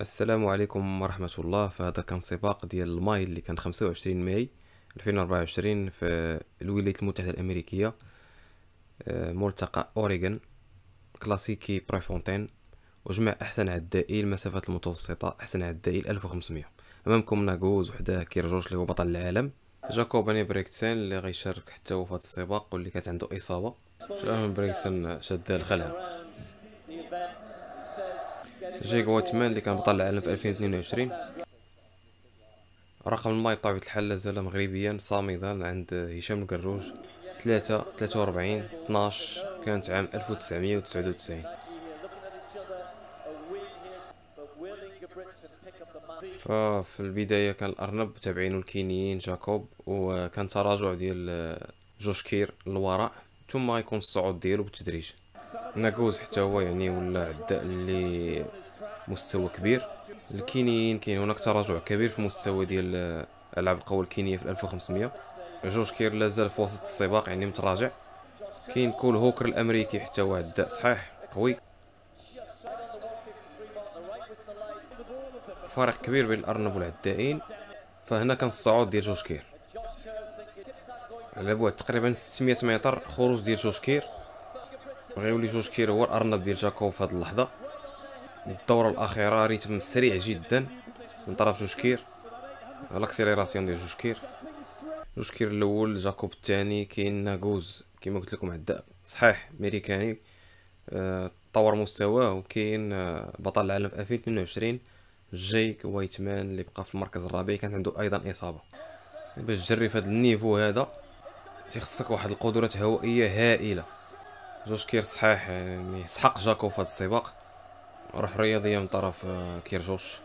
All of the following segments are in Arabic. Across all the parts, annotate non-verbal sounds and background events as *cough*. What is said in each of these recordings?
السلام عليكم ورحمة الله فهذا كان سباق ديال الماي اللي كان 25 ماي 2024 في الولايات المتحدة الأمريكية آه، ملتقى أوريغون كلاسيكي بريفونتين وجمع أحسن عدائي المسافات المتوسطة أحسن عدائي 1500 أمامكم ناغوز وحداه كيرجوج اللي هو بطل العالم جاكوباني بريكتسان اللي غيشارك حتى هو في السباق واللي كانت عنده إصابة شاهم بريكتسان شد الخلع جيجا ثمان اللي كان بطل العالم في 2022 رقم الماي بطبيعة الحال لازال مغربيا صامدا عند هشام القروج ثلاثة ثلاثة 12 كانت عام 1999 ففي البداية كان الأرنب تابعينه الكينيين جاكوب وكان تراجع ديال جوشكير للوراء ثم يكون الصعود ديالو بالتدريج ناكوز حتى هو يعني ولا عداء اللي مستوى كبير الكينيين كاين هناك تراجع كبير في المستوى ديال العاب القوى الكينيه في 1500 جوج كير لازال في وسط السباق يعني متراجع كاين كول هوكر الامريكي حتى هو عداء صحيح قوي فارق كبير بين الارنب والعدائين فهنا كان الصعود ديال جوج كير على بعد تقريبا 600 متر خروج ديال جوج كير بغيو لي جوج كيلو هو الارنب ديال جاكوب في اللحظه الدوره الاخيره ريتم سريع جدا من طرف جوج كير ديال جوج كير جوج كير الاول جاكوب الثاني كاين ناغوز كما قلت لكم عداء صحيح ميريكاني آه، طور مستواه وكاين آه، بطل العالم في 2022 جيك وايتمان اللي بقى في المركز الرابع كانت عنده ايضا اصابه باش تجري في هذا النيفو هذا تيخصك واحد القدرات هوائيه هائله جوج كير صحيح يعني سحق جاكو في هذا السباق روح رياضيه من طرف آه، كيرجوش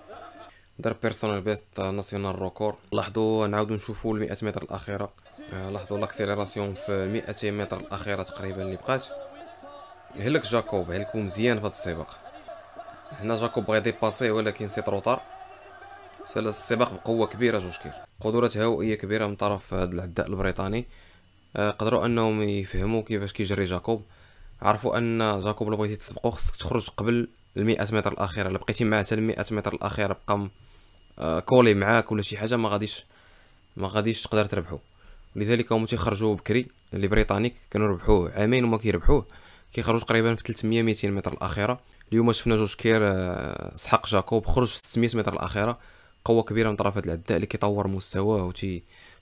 دار بيرسونال بيست ناسيونال روكور لاحظوا نعاودو نشوفوا ال 100 متر الاخيره آه، لاحظوا لاكسيليراسيون في 200 متر الاخيره تقريبا اللي بقات هلك جاكوب هلكو مزيان في هذا السباق هنا جاكوب بغا يديباسي ولكن سي تروطار سال السباق بقوه كبيره جوج كير قدرات هوائيه كبيره من طرف هذا العداء البريطاني آه، قدروا انهم يفهموا كيفاش كيجري جاكوب عرفوا ان جاكوب لو بغيتي تسبقو خصك تخرج قبل ال متر الاخيره الا بقيتي معاه حتى ال متر الاخيره بقى آه، كولي معاك ولا شي حاجه ما غاديش ما غاديش تقدر تربحو لذلك هما تيخرجوا بكري اللي بريطانيك كانوا ربحوه عامين وما كيربحوه كيخرج تقريبا في 300 200 متر الاخيره اليوم شفنا جوج كير آه، سحق جاكوب خرج في 600 متر الاخيره قوه كبيره من طرف هذا العداء اللي كيطور مستواه و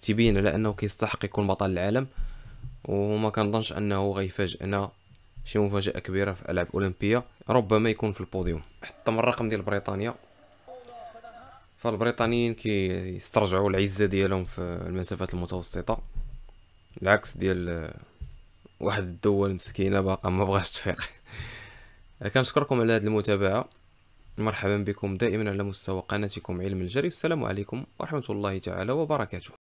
تيبين على انه كيستحق يكون بطل العالم وما كنظنش انه غيفاجئنا شي مفاجاه كبيره في العاب اولمبيه ربما يكون في البوديوم حطم الرقم ديال بريطانيا فالبريطانيين كيسترجعوا العزه ديالهم في المسافات المتوسطه العكس ديال آه، واحد الدول مسكينه باقا ما بغاش تفيق *laughs* كنشكركم على هذه المتابعه مرحبا بكم دائما على مستوى قناتكم علم الجري والسلام عليكم ورحمه الله تعالى وبركاته